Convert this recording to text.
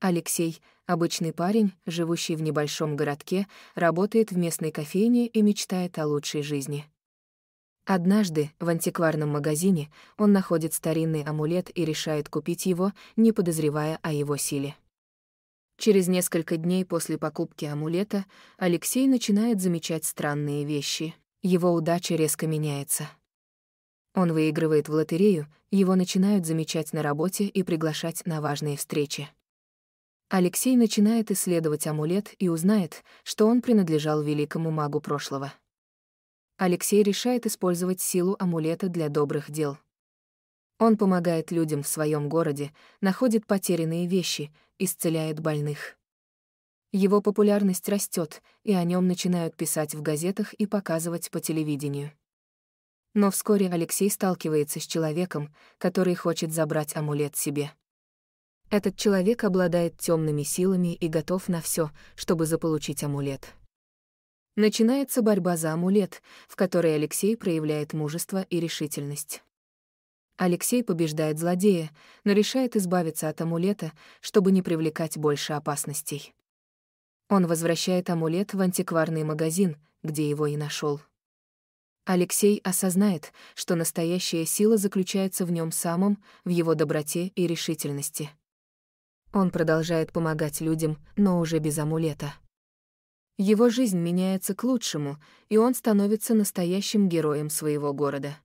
Алексей — обычный парень, живущий в небольшом городке, работает в местной кофейне и мечтает о лучшей жизни. Однажды в антикварном магазине он находит старинный амулет и решает купить его, не подозревая о его силе. Через несколько дней после покупки амулета Алексей начинает замечать странные вещи. Его удача резко меняется. Он выигрывает в лотерею, его начинают замечать на работе и приглашать на важные встречи. Алексей начинает исследовать амулет и узнает, что он принадлежал великому магу прошлого. Алексей решает использовать силу амулета для добрых дел. Он помогает людям в своем городе, находит потерянные вещи, исцеляет больных. Его популярность растет, и о нем начинают писать в газетах и показывать по телевидению. Но вскоре Алексей сталкивается с человеком, который хочет забрать амулет себе. Этот человек обладает темными силами и готов на все, чтобы заполучить амулет. Начинается борьба за амулет, в которой Алексей проявляет мужество и решительность. Алексей побеждает злодея, но решает избавиться от амулета, чтобы не привлекать больше опасностей. Он возвращает амулет в антикварный магазин, где его и нашел. Алексей осознает, что настоящая сила заключается в нем самом, в его доброте и решительности. Он продолжает помогать людям, но уже без амулета. Его жизнь меняется к лучшему, и он становится настоящим героем своего города.